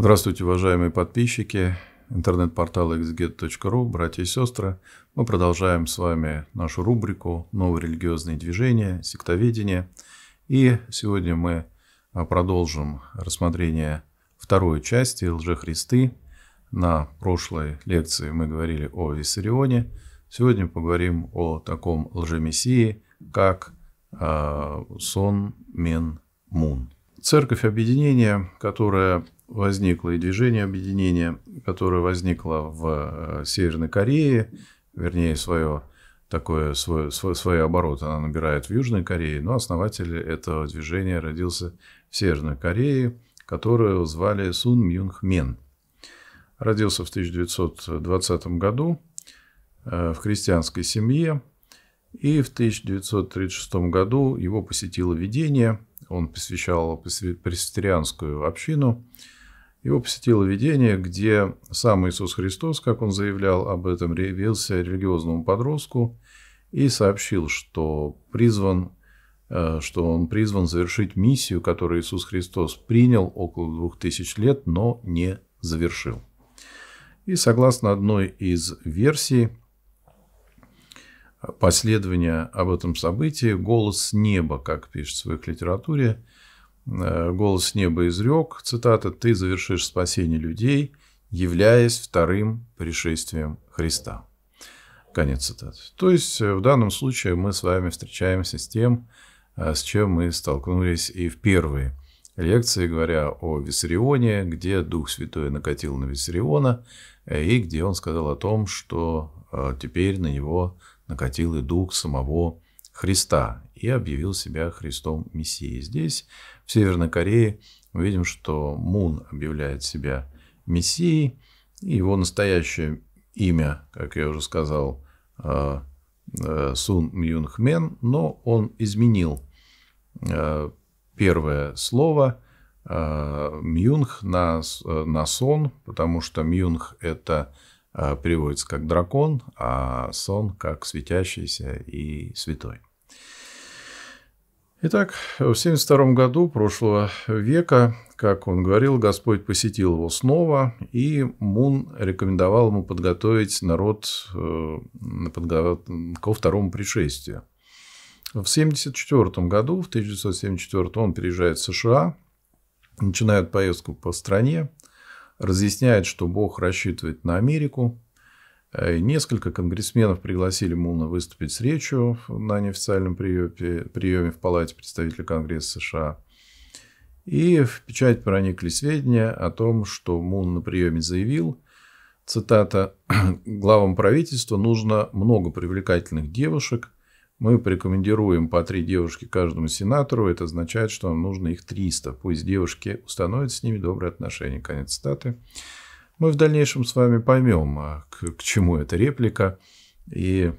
Здравствуйте, уважаемые подписчики, интернет портала xget.ru, братья и сестры. Мы продолжаем с вами нашу рубрику «Новые религиозные движения, сектоведение». И сегодня мы а, продолжим рассмотрение второй части «Лжехристы». На прошлой лекции мы говорили о Виссарионе. Сегодня поговорим о таком лжемессии, как а, Сон Мен Мун. Церковь объединения, которая возникло и движение объединения, которое возникло в э, Северной Корее, вернее, свое такое, свой, свой, свой оборот она набирает в Южной Корее, но основатель этого движения родился в Северной Корее, которую звали Сун Мюнг Мен. Родился в 1920 году э, в христианской семье, и в 1936 году его посетило видение, он посвящал пресвитерианскую общину – его посетило видение, где сам Иисус Христос, как он заявлял об этом, явился религиозному подростку и сообщил, что призван э, что он призван завершить миссию, которую Иисус Христос принял около двух тысяч лет, но не завершил. И согласно одной из версий э, последования об этом событии, голос неба, как пишет в своих литературе, Э, голос неба изрек, цитата, «Ты завершишь спасение людей, являясь вторым пришествием Христа». Конец цитаты. То есть, э, в данном случае мы с вами встречаемся с тем, э, с чем мы столкнулись и в первые лекции, говоря о Виссарионе, где Дух Святой накатил на Виссариона, и где он сказал о том, что теперь на него накатил и Дух самого Христа Христа и объявил себя Христом Мессией. Здесь, в Северной Корее, мы видим, что Мун объявляет себя Мессией, и его настоящее имя, как я уже сказал, э, э, Сун Мьюн Хмен, но он изменил э, первое слово Мьюнх на, на сон, потому что Мьюнх это переводится как дракон, а сон как светящийся и святой. Итак, в 1972 году прошлого века, как он говорил, Господь посетил его снова, и Мун рекомендовал ему подготовить народ э, ко второму пришествию. В 1974 году, в 1974 он переезжает в США, начинает поездку по стране, разъясняет, что Бог рассчитывает на Америку, Э, несколько конгрессменов пригласили Мулна выступить с речью на неофициальном приеме, приеме в Палате представителей Конгресса США. И в печать проникли сведения о том, что Мун на приеме заявил, цитата, «Главам правительства нужно много привлекательных девушек. Мы порекомендируем по три девушки каждому сенатору. Это означает, что нам нужно их 300. Пусть девушки установят с ними добрые отношения». Конец цитаты. Мы в дальнейшем с вами поймем, а, к, к чему эта реплика и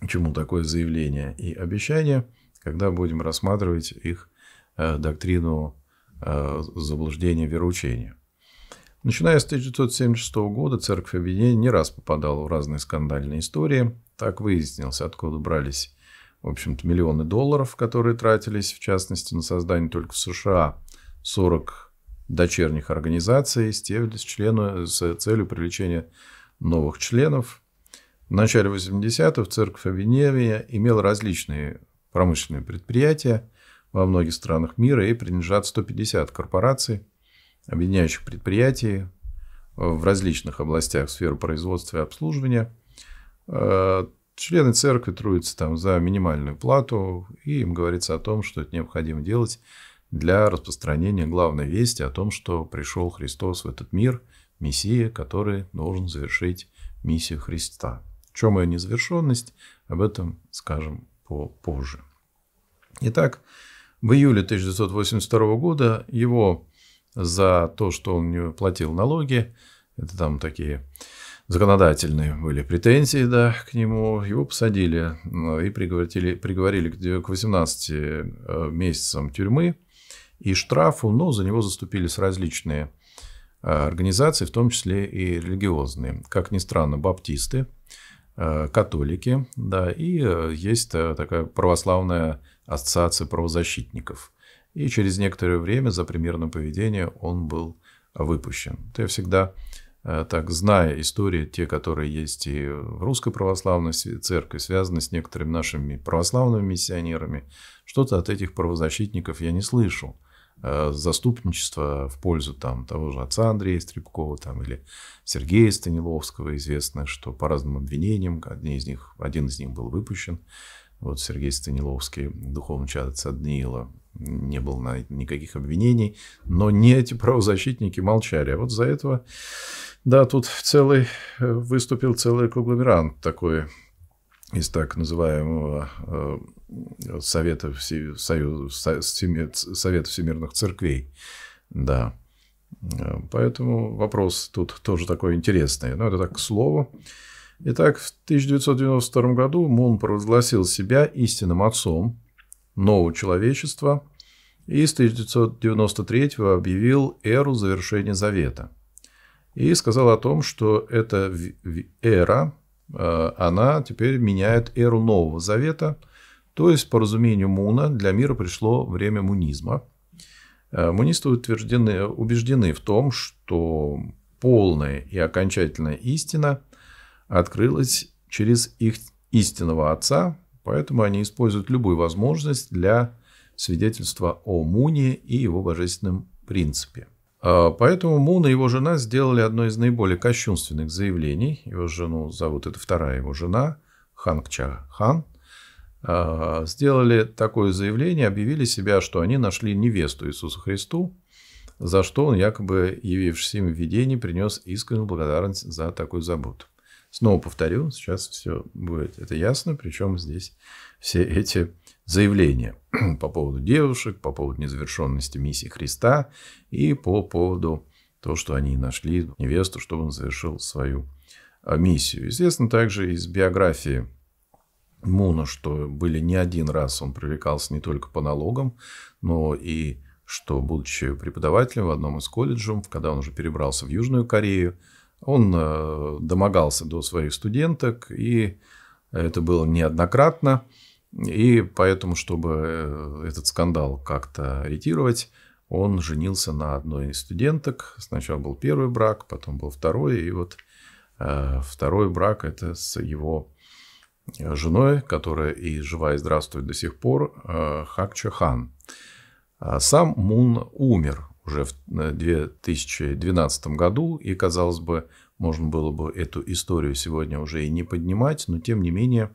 к чему такое заявление и обещание, когда будем рассматривать их э, доктрину э, заблуждения вероучения. Начиная с 1976 года Церковь Объединения не раз попадала в разные скандальные истории. Так выяснилось, откуда брались, в общем-то, миллионы долларов, которые тратились, в частности, на создание только в США 40 дочерних организаций с, члену, с целью привлечения новых членов. В начале 80-х церковь Авеневия имела различные промышленные предприятия во многих странах мира и принадлежат 150 корпораций, объединяющих предприятий в различных областях сферы производства и обслуживания. Э, члены церкви трудятся там за минимальную плату, и им говорится о том, что это необходимо делать для распространения главной вести о том, что пришел Христос в этот мир, Мессия, который должен завершить миссию Христа. В чем ее незавершенность, об этом скажем позже. Итак, в июле 1982 года его за то, что он не платил налоги, это там такие законодательные были претензии да, к нему, его посадили э, и приговорили, приговорили к 18 э, месяцам тюрьмы – и штрафу, но за него заступились различные э, организации, в том числе и религиозные. Как ни странно, баптисты, э, католики, да, и э, есть такая православная ассоциация правозащитников. И через некоторое время за примерное поведение он был выпущен. я всегда так, зная истории, те, которые есть и в русской православной церкви, связаны с некоторыми нашими православными миссионерами, что-то от этих правозащитников я не слышал. Э, заступничество в пользу там, того же отца Андрея Стребкова там, или Сергея Станиловского. Известно, что по разным обвинениям, одни из них, один из них был выпущен. Вот Сергей Станиловский, духовный чад отца Даниила, не было на никаких обвинений. Но не эти правозащитники молчали. А вот за этого, да, тут целый, э, выступил целый конгломерант такой из так называемого э, Совета, Всею... Союз... Совета Всемирных Церквей. Да. Э, поэтому вопрос тут тоже такой интересный. Но ну, это так, к слову. Итак, в 1992 году Мун провозгласил себя истинным отцом нового человечества и с 1993 объявил эру завершения завета. И сказал о том, что эта эра, э, она теперь меняет эру Нового Завета – то есть, по разумению Муна, для мира пришло время мунизма. Э, мунисты утверждены, убеждены в том, что полная и окончательная истина открылась через их истинного отца, поэтому они используют любую возможность для свидетельства о Муне и его божественном принципе. Э, поэтому Мун и его жена сделали одно из наиболее кощунственных заявлений. Его жену зовут, это вторая его жена, Хангча Хан. А, сделали такое заявление, объявили себя, что они нашли невесту Иисусу Христу, за что он, якобы явившись им в видении, принес искреннюю благодарность за такую заботу. Снова повторю, сейчас все будет это ясно, причем здесь все эти заявления по поводу девушек, по поводу незавершенности миссии Христа и по поводу того, что они нашли невесту, чтобы он завершил свою а, миссию. Известно также из биографии Муна, что были не один раз он привлекался не только по налогам, но и что, будучи преподавателем в одном из колледжей, когда он уже перебрался в Южную Корею, он э, домогался до своих студенток, и это было неоднократно. И поэтому, чтобы э, этот скандал как-то ретировать, он женился на одной из студенток. Сначала был первый брак, потом был второй, и вот э, второй брак это с его Э, женой, которая и жива и здравствует до сих пор, э, Хакча Хан. А сам Мун умер уже в 2012 э, году, и, казалось бы, можно было бы эту историю сегодня уже и не поднимать, но, тем не менее,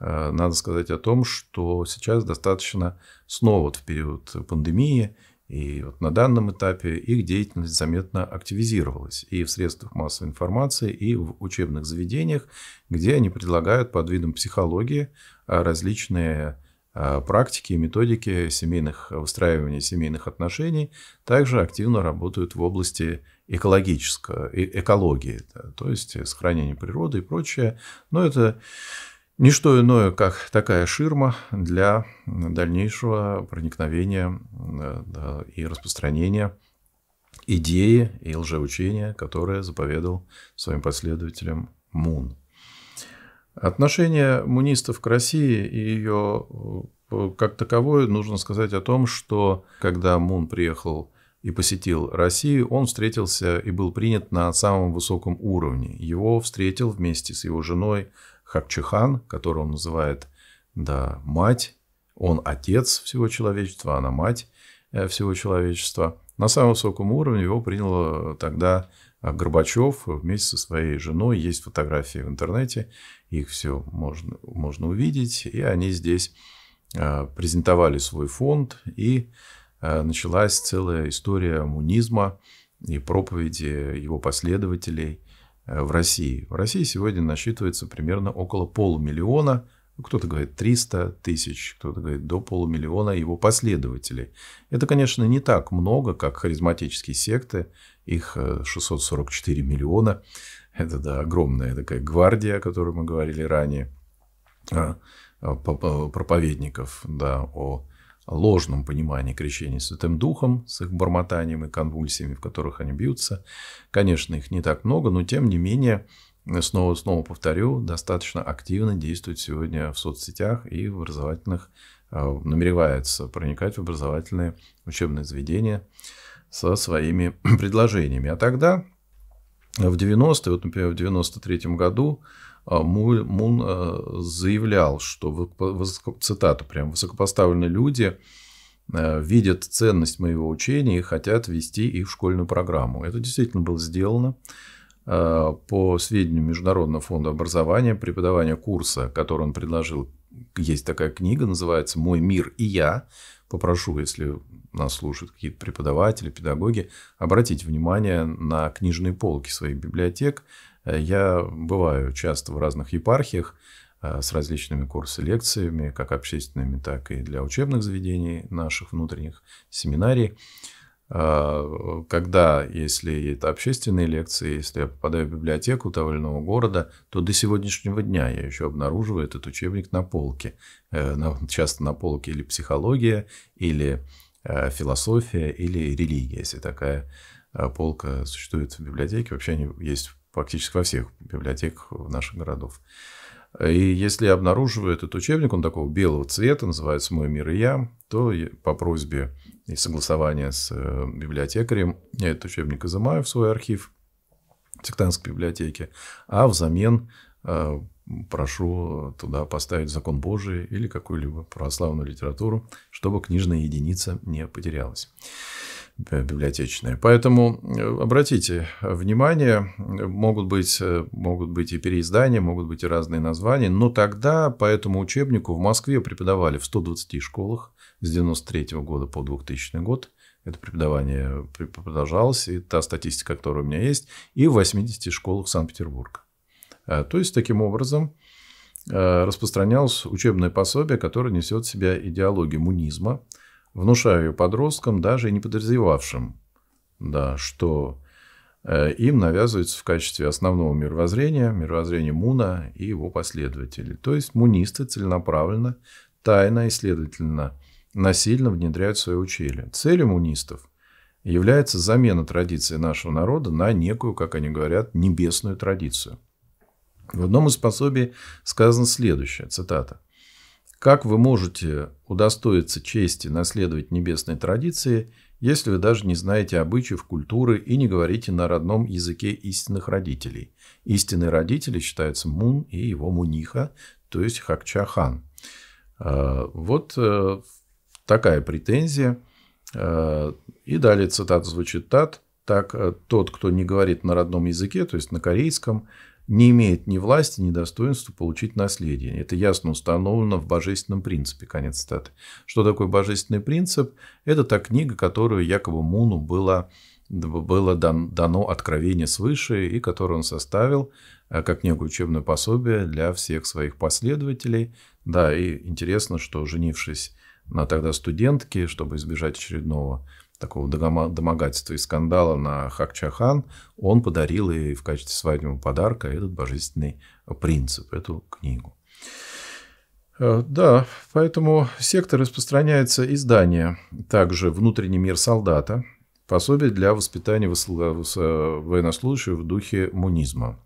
надо сказать о том, что сейчас достаточно снова вот в период пандемии – и вот на данном этапе их деятельность заметно активизировалась и в средствах массовой информации, и в учебных заведениях, где они предлагают под видом психологии а, различные а, практики и методики семейных, выстраивания семейных отношений, также активно работают в области экологической, э, экологии, то есть сохранения природы и прочее. Но это не что иное, как такая ширма для дальнейшего проникновения э, да, и распространения идеи и лжеучения, которое заповедовал своим последователям Мун. Отношение мунистов к России и ее э, как таковое нужно сказать о том, что когда Мун приехал и посетил Россию, он встретился и был принят на самом высоком уровне. Его встретил вместе с его женой Хакчихан, которую он называет да, мать, он отец всего человечества, она мать э, всего человечества. На самом высоком уровне его принял э, тогда э, Горбачев вместе со своей женой. Есть фотографии в интернете, их все можно, можно увидеть. И они здесь презентовали свой фонд, и началась целая история мунизма и проповеди его последователей – Э, в России. В России сегодня насчитывается примерно около полумиллиона, ну, кто-то говорит 300 тысяч, кто-то говорит до полумиллиона его последователей. Это, конечно, не так много, как харизматические секты, их 644 э, миллиона. Это да, огромная такая гвардия, о которой мы говорили ранее, а, а, проповедников, да, о ложном понимании крещения Святым Духом с их бормотанием и конвульсиями, в которых они бьются. Конечно, их не так много, но тем не менее, снова снова повторю, достаточно активно действует сегодня в соцсетях и в образовательных, э, намеревается проникать в образовательные учебные заведения со своими предложениями. А тогда в 90-е, вот, например, в 93 году а, Мун э, заявлял, что, цитата, прям, высокопоставленные люди э, видят ценность моего учения и хотят ввести их в школьную программу. Это действительно было сделано. Э, по сведению Международного фонда образования, преподавание курса, который он предложил, есть такая книга, называется «Мой мир и я». Попрошу, если нас слушают какие-то преподаватели, педагоги, обратить внимание на книжные полки своих библиотек, Э, я бываю часто в разных епархиях э, с различными курсами, лекциями, как общественными, так и для учебных заведений наших внутренних семинарий. Э, когда, если это общественные лекции, если я попадаю в библиотеку того или иного города, то до сегодняшнего дня я еще обнаруживаю этот учебник на полке. Часто на полке или психология, или философия, или религия, если такая полка существует в библиотеке. Вообще они есть практически во всех библиотеках наших городов. И если обнаруживаю этот учебник, он такого белого цвета, называется «Мой мир и я», то по просьбе и согласования с э, библиотекарем я этот учебник изымаю в свой архив сектантской библиотеки, а взамен э, прошу туда поставить закон Божий или какую-либо православную литературу, чтобы книжная единица не потерялась библиотечные. Поэтому э, обратите внимание, могут быть, э, могут быть и переиздания, могут быть и разные названия, но тогда по этому учебнику в Москве преподавали в 120 школах с 1993 года по 2000 год. Это преподавание продолжалось, и та статистика, которая у меня есть, и в 80 школах Санкт-Петербурга. А, то есть, таким образом, э, распространялось учебное пособие, которое несет в себя идеологию мунизма – внушаю подросткам, даже и не подозревавшим, да, что э, им навязывается в качестве основного мировоззрения, мировоззрение Муна и его последователей. То есть мунисты целенаправленно, тайно и следовательно насильно внедряют свое учение. Целью мунистов является замена традиции нашего народа на некую, как они говорят, небесную традицию. В одном из пособий сказано следующее, цитата. Как вы можете удостоиться чести наследовать небесной традиции, если вы даже не знаете обычаев, культуры и не говорите на родном языке истинных родителей? Истинные родители считаются Мун и его Муниха, то есть Хакчахан. А, вот э, такая претензия. А, и далее цитата звучит так. Так, э, тот, кто не говорит на родном языке, то есть на корейском, не имеет ни власти, ни достоинства получить наследие. Это ясно установлено в божественном принципе. Конец цитаты. Что такое божественный принцип? Это та книга, которую якобы Муну было, было дано откровение свыше, и которую он составил э, как некое учебное пособие для всех своих последователей. Да, и интересно, что женившись на тогда студентке, чтобы избежать очередного такого домогательства и скандала на Хакчахан, он подарил ей в качестве свадебного подарка этот божественный принцип, эту книгу. Э, да, поэтому сектор распространяется издание, также «Внутренний мир солдата», пособие для воспитания военнослужащих в духе мунизма.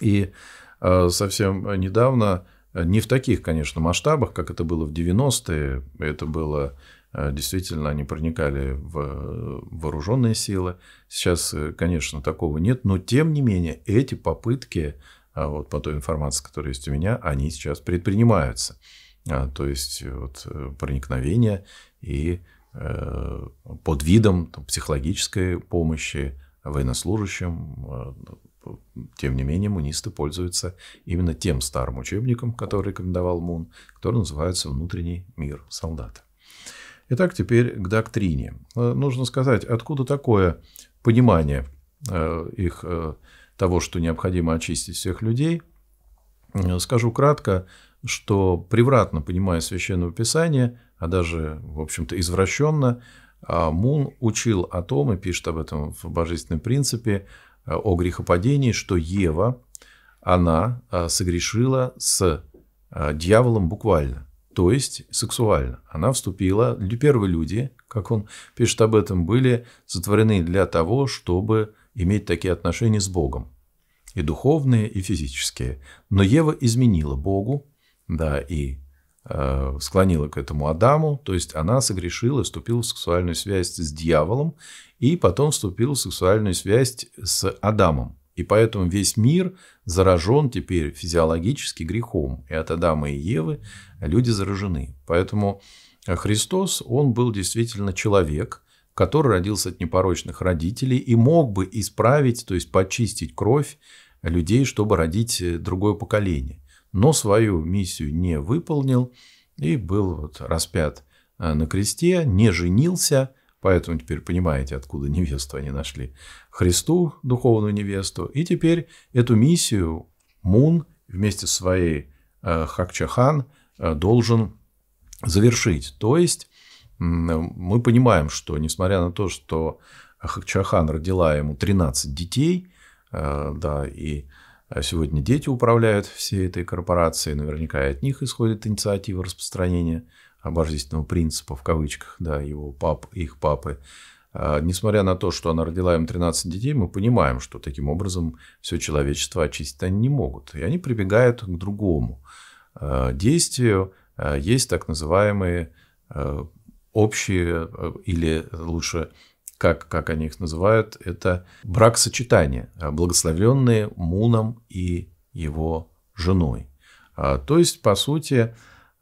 И э, совсем недавно, э, не в таких, конечно, масштабах, как это было в 90-е, это было Э, действительно, они проникали в э, вооруженные силы. Сейчас, э, конечно, такого нет, но тем не менее эти попытки, вот по той информации, которая есть у меня, они сейчас предпринимаются. То есть вот, проникновение и под видом психологической помощи военнослужащим, тем не менее, мунисты пользуются именно тем старым учебником, который рекомендовал Мун, который называется «Внутренний мир солдата». Итак, теперь к доктрине. Э, нужно сказать, откуда такое понимание э, их э, того, что необходимо очистить всех людей. Скажу кратко, что превратно понимая Священное Писание, а даже, в общем-то, извращенно, а, Мун учил о том и пишет об этом в Божественном принципе, о грехопадении, что Ева, она согрешила с дьяволом буквально то есть сексуально. Она вступила, первые люди, как он пишет об этом, были сотворены для того, чтобы иметь такие отношения с Богом. И духовные, и физические. Но Ева изменила Богу, да, и э, склонила к этому Адаму, то есть она согрешила, вступила в сексуальную связь с дьяволом, и потом вступила в сексуальную связь с Адамом. И поэтому весь мир заражен теперь физиологически грехом. И от Адама и Евы люди заражены. Поэтому э, Христос, он был действительно человек, который родился от непорочных родителей и мог бы исправить, то есть почистить кровь людей, чтобы родить э, другое поколение. Но свою миссию не выполнил и был вот распят э, на кресте, не женился – Поэтому теперь понимаете, откуда невесту они нашли. Христу, духовную невесту. И теперь эту миссию Мун вместе со своей э, Хакчахан э, должен завершить. То есть э, мы понимаем, что несмотря на то, что Хакчахан родила ему 13 детей, да, и сегодня дети управляют всей этой корпорацией, наверняка и от них исходит инициатива распространения обождительного принципа, в кавычках, да, его пап, их папы. А, несмотря на то, что она родила им 13 детей, мы понимаем, что таким образом все человечество очистить они не могут. И они прибегают к другому а, действию. А, есть так называемые общие, или лучше, как, как они их называют, это брак-сочетание, благословленные Муном и его женой. То есть, по сути,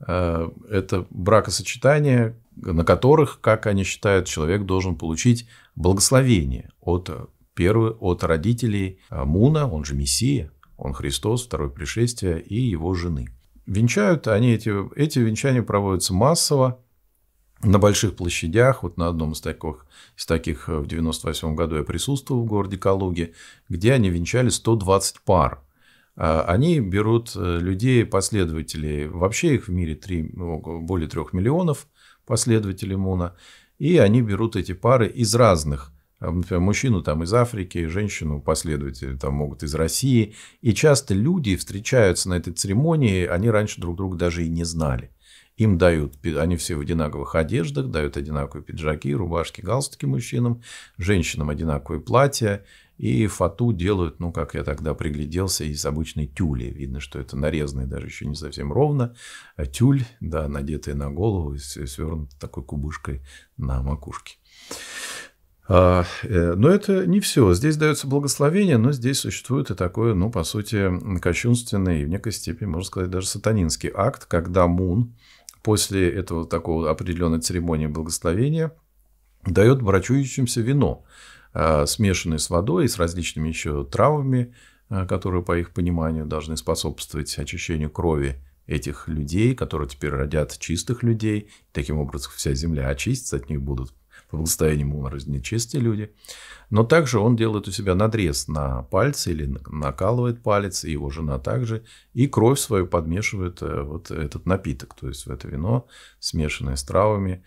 Э, это бракосочетания, на которых, как они считают, человек должен получить благословение от, э, первых, от родителей э, Муна, он же Мессия, он Христос, второе пришествие, и его жены. Венчают они эти, эти венчания проводятся массово, на больших площадях, вот на одном из таких, из таких в 98 году я присутствовал в городе Калуге, где они венчали 120 пар. А, они берут э, людей, последователей. Вообще их в мире 3, ну, более трех миллионов последователей Муна. И они берут эти пары из разных. А, например, мужчину там из Африки, женщину последователи там могут из России. И часто люди встречаются на этой церемонии, они раньше друг друга даже и не знали. Им дают, они все в одинаковых одеждах, дают одинаковые пиджаки, рубашки, галстуки мужчинам, женщинам одинаковые платья. И фату делают, ну, как я тогда пригляделся, из обычной тюли. Видно, что это нарезанный, даже еще не совсем ровно. А тюль, да, надетая на голову, свернута такой кубышкой на макушке. А, э, но это не все. Здесь дается благословение, но здесь существует и такой, ну, по сути, кощунственный и в некой степени, можно сказать, даже сатанинский акт, когда Мун, после этого такого определенной церемонии благословения дает врачующимся вино, а, смешанное с водой и с различными еще травами, а, которые, по их пониманию, должны способствовать очищению крови этих людей, которые теперь родят чистых людей. Таким образом, вся земля очистится, от них будут благословением ему разнечистые люди. Но также он делает у себя надрез на пальце или накалывает палец, и его жена также. И кровь свою подмешивает э, вот этот напиток, то есть в это вино, смешанное с травами.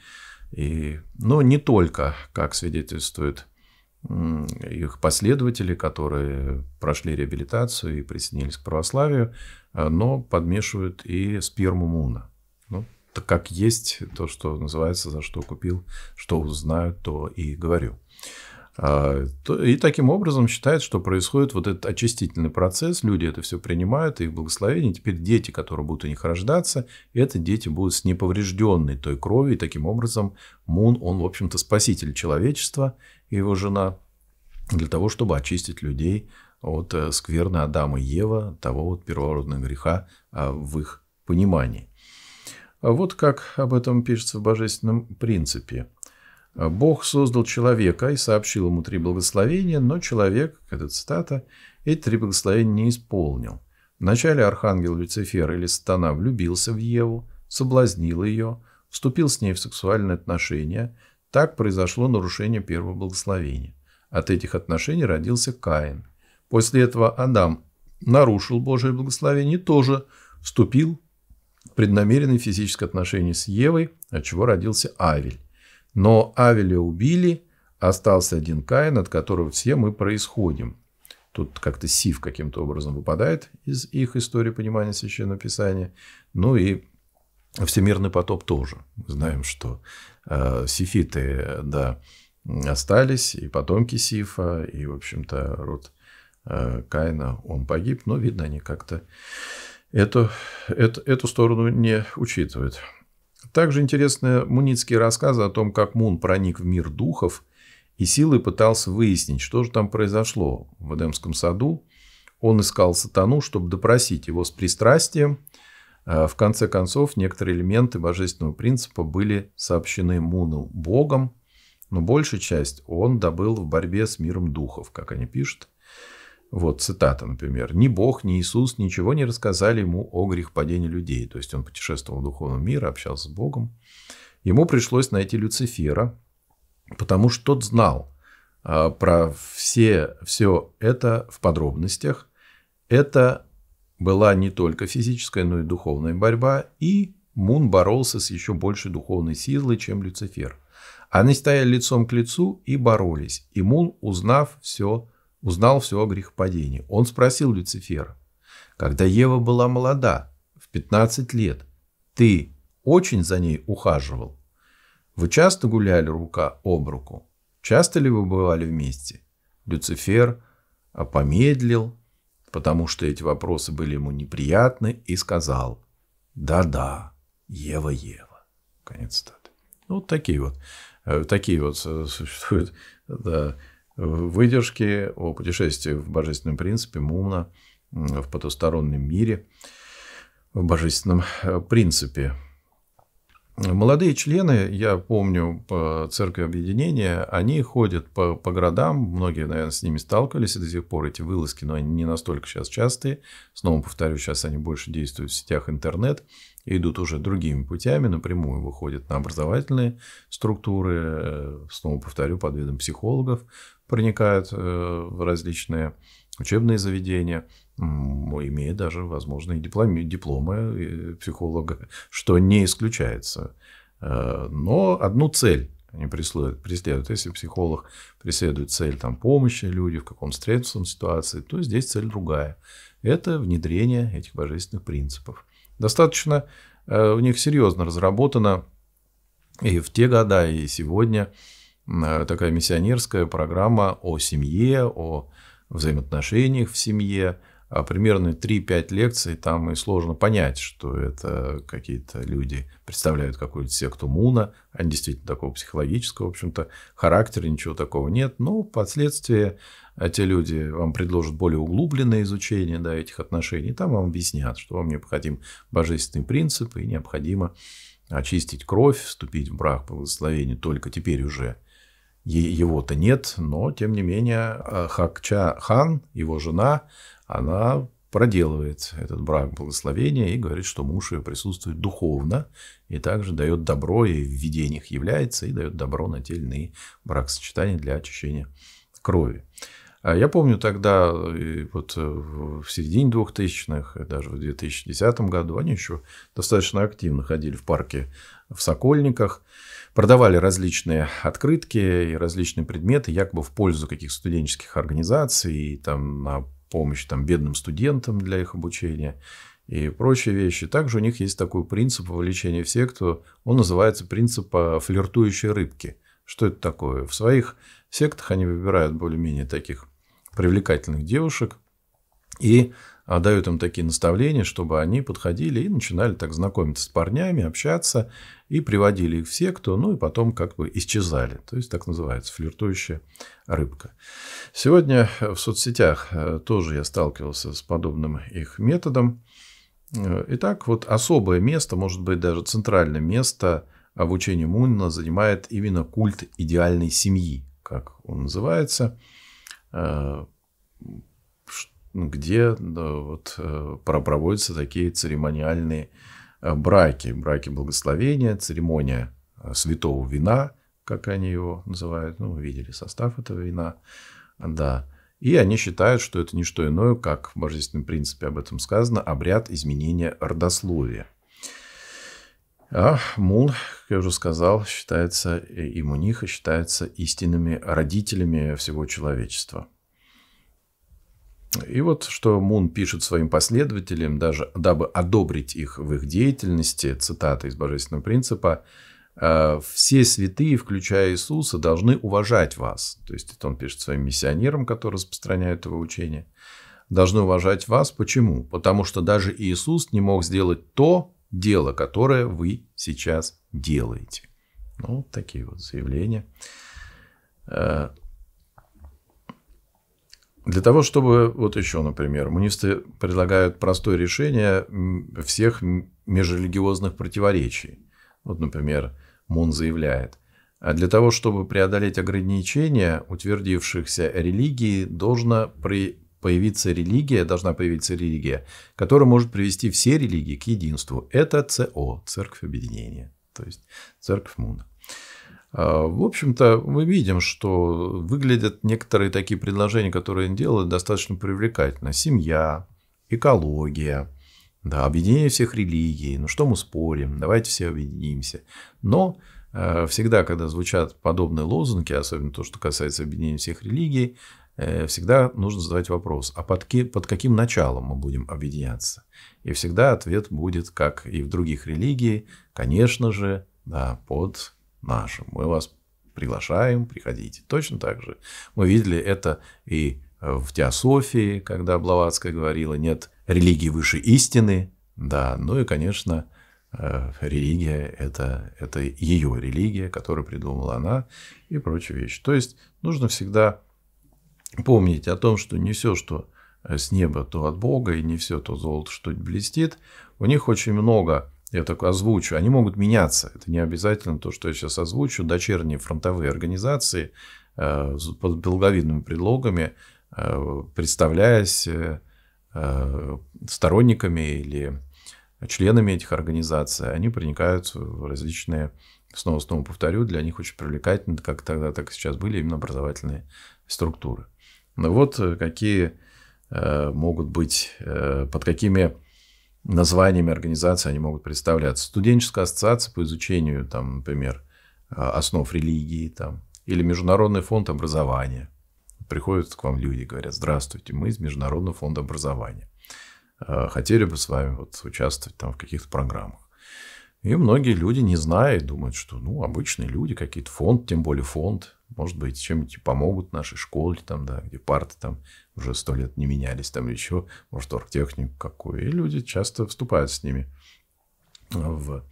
И, но ну, не только, как свидетельствует их последователи, которые прошли реабилитацию и присоединились к православию, э, но подмешивают и сперму муна. Ну, так как есть, то, что называется, за что купил, что узнаю, то и говорю. А, и таким образом считает, что происходит вот этот очистительный процесс, люди это все принимают, их благословение. Теперь дети, которые будут у них рождаться, это дети будут с неповрежденной той кровью. И таким образом Мун, он, в общем-то, спаситель человечества и его жена, для того, чтобы очистить людей от э, скверны Адама и Ева, того вот первородного греха а, в их понимании. А вот как об этом пишется в Божественном принципе. «Бог создал человека и сообщил ему три благословения, но человек, это цитата, эти три благословения не исполнил. Вначале архангел Люцифер или Сатана влюбился в Еву, соблазнил ее, вступил с ней в сексуальные отношения. Так произошло нарушение первого благословения. От этих отношений родился Каин. После этого Адам нарушил Божие благословение и тоже вступил преднамеренные физические отношения с Евой, от чего родился Авель. Но Авеля убили, остался один Каин, от которого все мы происходим. Тут как-то Сив каким-то образом выпадает из их истории понимания Священного Писания. Ну и всемирный потоп тоже. Мы знаем, что э, сифиты да, остались, и потомки Сифа, и, в общем-то, род э, Каина, он погиб. Но, видно, они как-то это, это, эту сторону не учитывает. Также интересны муницкие рассказы о том, как Мун проник в мир духов и силой пытался выяснить, что же там произошло в Эдемском саду. Он искал сатану, чтобы допросить его с пристрастием. А, в конце концов, некоторые элементы божественного принципа были сообщены Муну Богом, но большая часть он добыл в борьбе с миром духов, как они пишут. Вот цитата, например. «Ни Бог, ни Иисус ничего не рассказали ему о грехопадении людей». То есть, он путешествовал в духовном мире, общался с Богом. Ему пришлось найти Люцифера, потому что тот знал а, про все, все это в подробностях. Это была не только физическая, но и духовная борьба, и Мун боролся с еще большей духовной силой, чем Люцифер. Они стояли лицом к лицу и боролись, и Мун, узнав все, узнал все о грехопадении. Он спросил Люцифера, когда Ева была молода, в 15 лет, ты очень за ней ухаживал? Вы часто гуляли рука об руку? Часто ли вы бывали вместе? Люцифер помедлил, потому что эти вопросы были ему неприятны, и сказал, да-да, Ева-Ева. Конец цитаты. Ну, вот такие вот, э, такие вот э, существуют да, выдержки о путешествии в божественном принципе Муна в потустороннем мире, в божественном э, принципе. Молодые члены, я помню, по церкви объединения, они ходят по, по городам, многие, наверное, с ними сталкивались и до сих пор, эти вылазки, но они не настолько сейчас частые. Снова повторю, сейчас они больше действуют в сетях интернет и идут уже другими путями, напрямую выходят на образовательные структуры, э, снова повторю, под видом психологов, проникают э, в различные учебные заведения, имея даже, возможно, и дипломы, дипломы психолога, что не исключается. Э, но одну цель они преследуют. Если психолог преследует цель там, помощи людям в каком-то стрессовом ситуации, то здесь цель другая. Это внедрение этих божественных принципов. Достаточно э, у них серьезно разработано и в те года, и сегодня – Э, такая миссионерская программа о семье, о взаимоотношениях в семье. А примерно 3-5 лекций, там и сложно понять, что это какие-то люди представляют какую-то секту Муна, они действительно такого психологического, в общем-то, характера, ничего такого нет, но впоследствии э, те люди вам предложат более углубленное изучение да, этих отношений, и там вам объяснят, что вам необходим божественный принцип и необходимо очистить кровь, вступить в брак по благословению только теперь уже – его-то нет, но, тем не менее, э, Хакча хан, его жена, она проделывает этот брак благословения и говорит, что муж ее присутствует духовно и также дает добро, и в видениях является, и дает добро на те или иные бракосочетания для очищения крови. А я помню тогда, э, вот э, в середине 2000-х, даже в 2010 году, они еще достаточно активно ходили в парке в Сокольниках, продавали различные открытки и различные предметы, якобы в пользу каких-то студенческих организаций, и там на помощь там, бедным студентам для их обучения и прочие вещи. Также у них есть такой принцип вовлечения в секту, он называется принцип а, флиртующей рыбки. Что это такое? В своих сектах они выбирают более-менее таких привлекательных девушек и а, дают им такие наставления, чтобы они подходили и начинали так знакомиться с парнями, общаться, и приводили их в секту, ну и потом как бы исчезали. То есть так называется флиртующая рыбка. Сегодня в соцсетях э, тоже я сталкивался с подобным их методом. Э, итак, вот особое место, может быть даже центральное место в учении Мунина занимает именно культ идеальной семьи, как он называется – Э, где да, вот, э, проводятся такие церемониальные э, браки. Браки благословения, церемония святого вина, как они его называют. Ну, вы видели состав этого вина. Да. И они считают, что это не что иное, как в божественном принципе об этом сказано, обряд изменения родословия. А мул, как я уже сказал, считается, э, и муниха считается истинными родителями всего человечества. И вот что Мун пишет своим последователям, даже дабы одобрить их в их деятельности, цитата из Божественного принципа, «Э, все святые, включая Иисуса, должны уважать вас. То есть это он пишет своим миссионерам, которые распространяют его учение. Должны уважать вас. Почему? Потому что даже Иисус не мог сделать то, дело, которое вы сейчас делаете. Ну, вот такие вот заявления. Э, для того, чтобы, вот еще, например, мунисты предлагают простое решение всех межрелигиозных противоречий. Вот, например, Мун заявляет, а для того, чтобы преодолеть ограничения утвердившихся религий, должно при появиться религия, должна появиться религия, которая может привести все религии к единству. Это ЦО, Церковь Объединения, то есть Церковь Муна. А, в общем-то, мы видим, что выглядят некоторые такие предложения, которые они делают, достаточно привлекательно. Семья, экология, да, объединение всех религий. Ну что мы спорим? Давайте все объединимся. Но э, всегда, когда звучат подобные лозунги, особенно то, что касается объединения всех религий, Э, всегда нужно задавать вопрос, а под, ки, под каким началом мы будем объединяться? И всегда ответ будет, как и в других религиях, конечно же, да, под нашим. Мы вас приглашаем, приходите. Точно так же. Мы видели это и э, в теософии, когда Блаватская говорила, нет религии выше истины, да, ну и, конечно, э, религия это, – это ее религия, которую придумала она и прочие вещи. То есть нужно всегда помнить о том, что не все, что э, с неба, то от Бога, и не все то золото, что блестит. У них очень много, я так озвучу, они могут меняться. Это не обязательно то, что я сейчас озвучу. Дочерние фронтовые организации э, под благовидными предлогами, э, представляясь сторонниками или членами этих организаций, они проникают в различные, снова-снова повторю, для них очень привлекательны, как тогда, так и сейчас были именно образовательные структуры. Ну вот э, какие э, могут быть, э, под какими названиями организации они могут представляться. Студенческая ассоциация по изучению, там, например, основ религии там, или Международный фонд образования. Приходят к вам люди и говорят, здравствуйте, мы из Международного фонда образования. Хотели бы с вами вот участвовать там в каких-то программах. И многие люди, не зная, думают, что ну, обычные люди, какие-то фонд, тем более фонд, может быть, чем-нибудь помогут нашей школе, там, да, где парты там уже сто лет не менялись, там или еще, может, оргтехнику какую. И люди часто вступают с ними в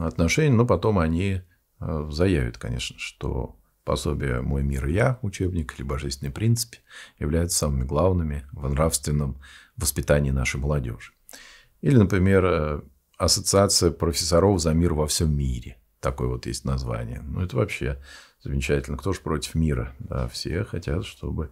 отношения, но потом они э, заявят, конечно, что пособие «Мой мир и я», учебник или «Божественный принцип» являются самыми главными в нравственном воспитании нашей молодежи. Или, например, э, Ассоциация профессоров за мир во всем мире. Такое вот есть название. Ну, это вообще замечательно. Кто же против мира? Да, все хотят, чтобы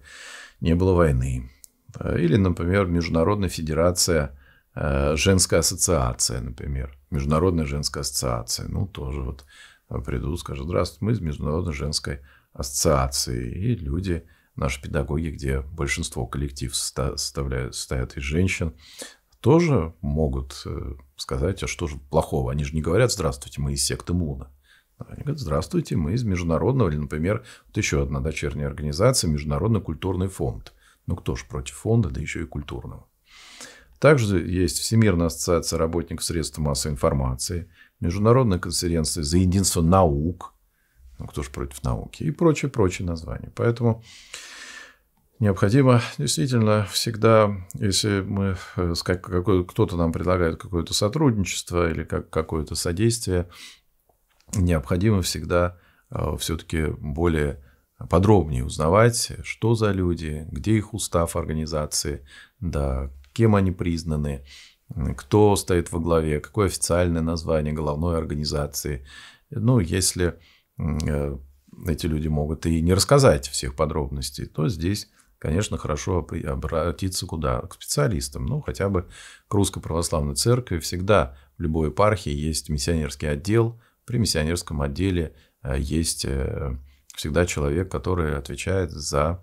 не было войны. Э, или, например, Международная федерация, э, женская ассоциация, например. Международная женская ассоциация. Ну, тоже вот э, придут, скажут, здравствуйте, мы из Международной женской ассоциации. И люди, наши педагоги, где большинство коллектив составляют, состоят из женщин, тоже могут сказать, а что же плохого? Они же не говорят, здравствуйте, мы из секты Муна. Они говорят, здравствуйте, мы из международного, или, например, вот еще одна дочерняя организация, Международный культурный фонд. Ну, кто же против фонда, да еще и культурного. Также есть Всемирная ассоциация работников средств массовой информации, Международная конференция за единство наук, ну, кто же против науки, и прочее, прочее название. Поэтому необходимо действительно всегда, если мы, э, кто-то нам предлагает какое-то сотрудничество или как, какое-то содействие, необходимо всегда э, все-таки более подробнее узнавать, что за люди, где их устав организации, да, кем они признаны, кто стоит во главе, какое официальное название головной организации. Ну, если э, эти люди могут и не рассказать всех подробностей, то здесь конечно, хорошо обратиться куда? К специалистам, ну, хотя бы к Русской Православной Церкви. Всегда в любой епархии есть миссионерский отдел, при миссионерском отделе э, есть э, всегда человек, который отвечает за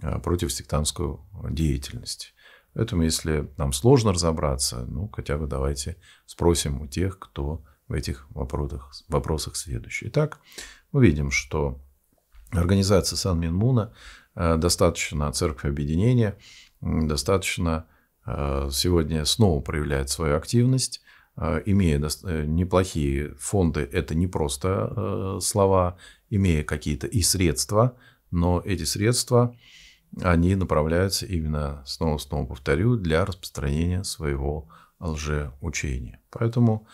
э, противосектантскую деятельность. Поэтому, если нам сложно разобраться, ну, хотя бы давайте спросим у тех, кто в этих вопросах, вопросах следующий. Итак, мы видим, что организация Сан-Минмуна Э, достаточно церковь объединения, достаточно э, сегодня снова проявляет свою активность, э, имея неплохие фонды, это не просто слова, имея какие-то и средства, но эти средства, они направляются именно, снова-снова повторю, для распространения своего лжеучения. Поэтому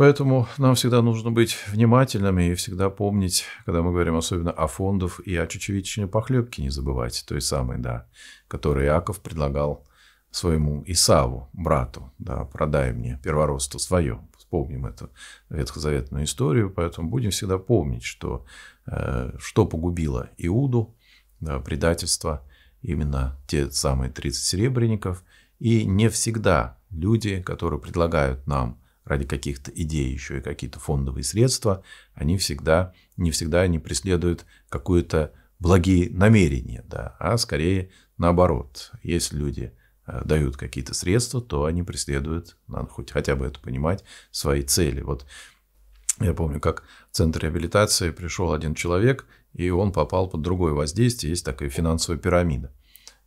Поэтому нам всегда нужно быть внимательными и всегда помнить, когда мы говорим особенно о фондах и о чечевичной похлебке, не забывать той самой, да, которую Иаков предлагал своему Исаву, брату, да, продай мне первородство свое. Вспомним эту ветхозаветную историю, поэтому будем всегда помнить, что, э, что погубило Иуду, да, предательство, именно те самые 30 серебряников. И не всегда люди, которые предлагают нам ради каких-то идей еще и какие-то фондовые средства, они всегда, не всегда они преследуют какую-то благие намерения, да, а скорее наоборот. Если люди э, дают какие-то средства, то они преследуют, надо хоть хотя бы это понимать, свои цели. Вот я помню, как в центр реабилитации пришел один человек, и он попал под другое воздействие, есть такая финансовая пирамида.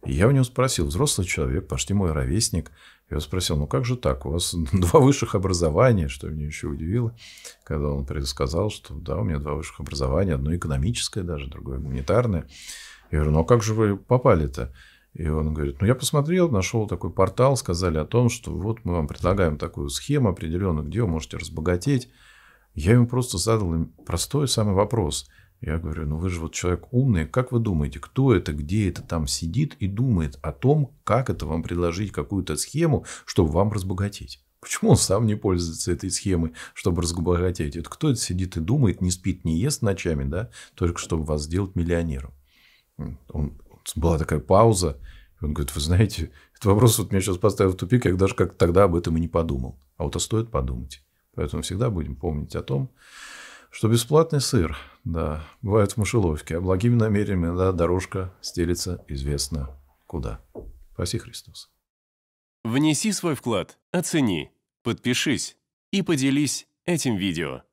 И я у него спросил, взрослый человек, почти мой ровесник, я спросил, ну как же так, у вас два высших образования, что меня еще удивило, когда он предсказал, что да, у меня два высших образования, одно экономическое даже, другое гуманитарное. Я говорю, ну а как же вы попали-то? И он говорит, ну я посмотрел, нашел такой портал, сказали о том, что вот мы вам предлагаем такую схему определенную, где вы можете разбогатеть. Я ему просто задал простой самый вопрос – я говорю, ну вы же вот человек умный, как вы думаете, кто это, где это там сидит и думает о том, как это вам предложить какую-то схему, чтобы вам разбогатеть? Почему он сам не пользуется этой схемой, чтобы разбогатеть? Это кто это сидит и думает, не спит, не ест ночами, да, только чтобы вас сделать миллионером? Он, была такая пауза, и он говорит, вы знаете, этот вопрос вот меня сейчас поставил в тупик, я даже как тогда об этом и не подумал. А вот а стоит подумать. Поэтому всегда будем помнить о том, что бесплатный сыр – да, бывают в мышеловке, а благими намерениями, да, дорожка стелится известно куда. Спаси Христос. Внеси свой вклад, оцени, подпишись и поделись этим видео.